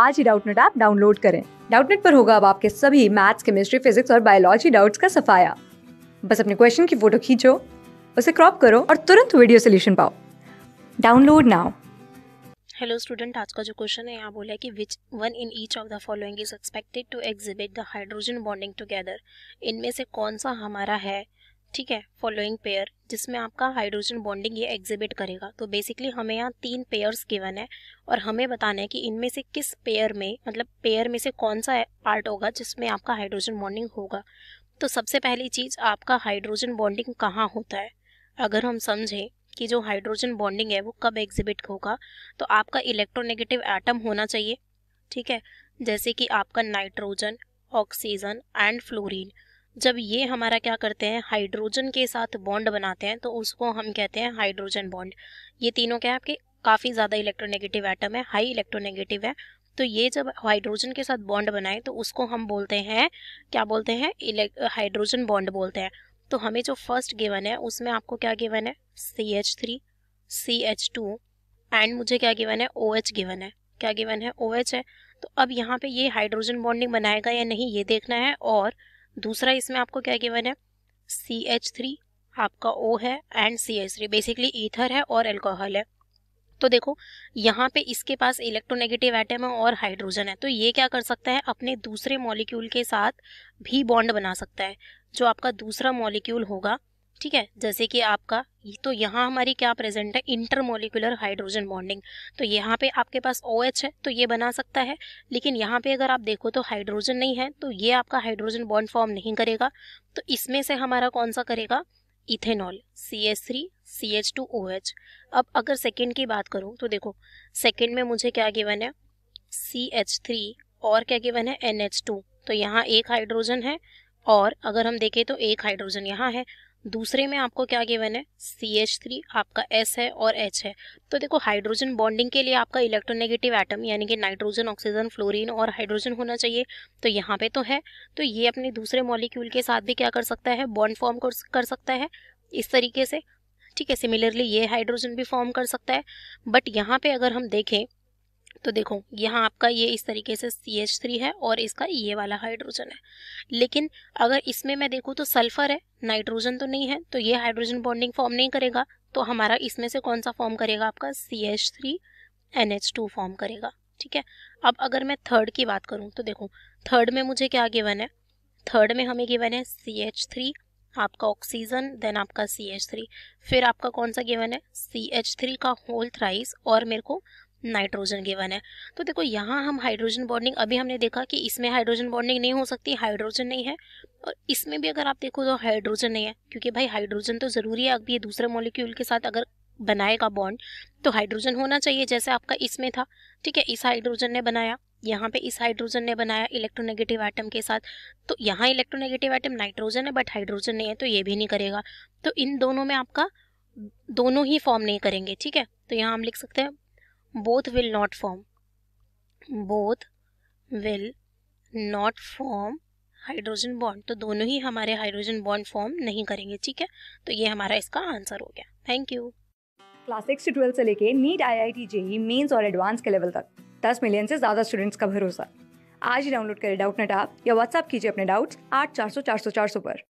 आज ही Doubtnut app download करें डाउटनेट पर होगा अब आपके सभी मैथ्स केमिस्ट्री फिजिक्स और बायोलॉजी डाउट्स का सफाया बस अपने क्वेश्चन की फोटो खींचो उसे क्रॉप करो और तुरंत वीडियो सोल्यूशन पाओ डाउनलोड नाउ हेलो स्टूडेंट आज का जो क्वेश्चन है यहाँ बोला है कि which one in each of the following is expected to exhibit the hydrogen bonding together इनमें से कौन सा हमारा है ठीक है फॉलोइंग पेयर जिसमें आपका हाइड्रोजन बॉन्डिंग ये एग्जिबिट करेगा तो बेसिकली हमें यहाँ तीन पेयर्स गिवन है और हमें बताना है कि इनमें से किस पेयर में मतलब पेयर में से कौन सा पार्ट होगा जिसमें आपका हाइड्रोजन बॉन्डिंग होगा तो सबसे पहली चीज़ आपका हाइड्रोजन बॉन्डिंग कहाँ होता है अगर हम समझें कि जो हाइड्रोजन बॉन्डिंग है वो कब एग्जिबिट होगा तो आपका इलेक्ट्रोनेगेटिव एटम होना चाहिए ठीक है जैसे कि आपका नाइट्रोजन ऑक्सीजन एंड फ्लोरीन जब ये हमारा क्या करते हैं हाइड्रोजन के साथ बॉन्ड बनाते हैं तो उसको हम कहते हैं हाइड्रोजन बॉन्ड ये तीनों क्या है आपके काफ़ी ज़्यादा इलेक्ट्रोनेगेटिव आइटम है हाई इलेक्ट्रोनेगेटिव है तो ये जब हाइड्रोजन के साथ बॉन्ड बनाए तो उसको हम बोलते हैं क्या बोलते हैं हाइड्रोजन बॉन्ड बोलते हैं तो हमें जो फर्स्ट गिवन है उसमें आपको क्या गिवन है C H three C H two and मुझे क्या गिवन है ओ एच गिवन है क्या गिवन है ओ एच है तो अब यहाँ पे ये हाइड्रोजन बॉन्डिंग बनाएगा या नहीं ये देखना है और दूसरा इसमें आपको क्या गिवन है सी एच थ्री आपका ओ है and C H three basically ether है और एल्कोहल है तो देखो यहाँ पे इसके पास इलेक्ट्रोनेगेटिव एटम है और हाइड्रोजन है तो ये क्या कर सकता है अपने दूसरे मॉलिक्यूल के साथ भी बॉन्ड बना सकता है जो आपका दूसरा मॉलिक्यूल होगा ठीक है जैसे कि आपका तो यहाँ हमारी क्या प्रेजेंट है इंटरमोलिकुलर हाइड्रोजन बॉन्डिंग तो यहाँ पे आपके पास ओ OH है तो ये बना सकता है लेकिन यहाँ पे अगर आप देखो तो हाइड्रोजन नहीं है तो ये आपका हाइड्रोजन बॉन्ड फॉर्म नहीं करेगा तो इसमें से हमारा कौन सा करेगा ethanol C H three C H two O H अब अगर सेकेंड की बात करूँ तो देखो सेकेंड में मुझे क्या गिवन है सी एच थ्री और क्या गिवन है एन एच टू तो यहाँ एक हाइड्रोजन है और अगर हम देखें तो एक हाइड्रोजन यहाँ है दूसरे में आपको क्या गिवन है सी एच थ्री आपका एस है और एच है तो देखो हाइड्रोजन बॉन्डिंग के लिए आपका इलेक्ट्रोनेगेटिव एटम यानी कि नाइट्रोजन ऑक्सीजन फ्लोरीन और हाइड्रोजन होना चाहिए तो यहाँ पे तो है तो ये अपने दूसरे मॉलिक्यूल के साथ भी क्या कर सकता है बॉन्ड फॉर्म कर सकता है इस तरीके से ठीक है सिमिलरली ये हाइड्रोजन भी फॉर्म कर सकता है बट यहाँ पे अगर हम देखें तो देखो यहाँ आपका ये इस तरीके से सी एच थ्री है और इसका ये वाला हाइड्रोजन है लेकिन अगर इसमें मैं देखूँ तो सल्फर है नाइट्रोजन तो नहीं है तो ये हाइड्रोजन बॉन्डिंग फॉर्म नहीं करेगा तो हमारा इसमें से कौन सा फॉर्म करेगा आपका C H three N H two form करेगा ठीक है अब अगर मैं थर्ड की बात करूँ तो देखो थर्ड में मुझे क्या गिवन है थर्ड में हमें गिवन है सी एच थ्री आपका ऑक्सीजन देन आपका सी एच थ्री फिर आपका कौन सा गिवन है सी एच थ्री का होल थ्राइस और मेरे को नाइट्रोजन गिवन है तो देखो यहाँ हम हाइड्रोजन बॉन्डिंग अभी हमने देखा कि इसमें हाइड्रोजन बॉन्डिंग नहीं हो सकती हाइड्रोजन नहीं है और इसमें भी अगर आप देखो तो हाइड्रोजन नहीं है क्योंकि भाई हाइड्रोजन तो ज़रूरी है अब ये दूसरे मॉलिक्यूल के साथ अगर बनाएगा बॉन्ड तो हाइड्रोजन होना चाहिए जैसे आपका इसमें था ठीक है इस हाइड्रोजन ने बनाया यहाँ पे इस हाइड्रोजन ने बनाया इलेक्ट्रोनेगेटिव आइटम के साथ तो यहाँ इलेक्ट्रोनेगेटिव आइटम नाइट्रोजन है बट हाइड्रोजन नहीं है तो ये भी नहीं करेगा तो इन दोनों में आपका दोनों ही फॉर्म नहीं करेंगे ठीक है तो यहाँ हम लिख सकते हैं both will not form both will not form hydrogen bond तो दोनों ही हमारे हाइड्रोजन बॉन्ड फॉर्म नहीं करेंगे ठीक है तो ये हमारा इसका आंसर हो गया थैंक यू क्लास सिक्स से ट्वेल्थ से लेके NEET I I T JEE Mains और एडवांस के लेवल तक दस मिलियन से ज्यादा स्टूडेंट्स का भरोसा आज ही डाउनलोड करें डाउट नेट आप या व्हाट्सअप कीजिए अपने डाउट्स आठ चार सौ चार सौ चार सौ पर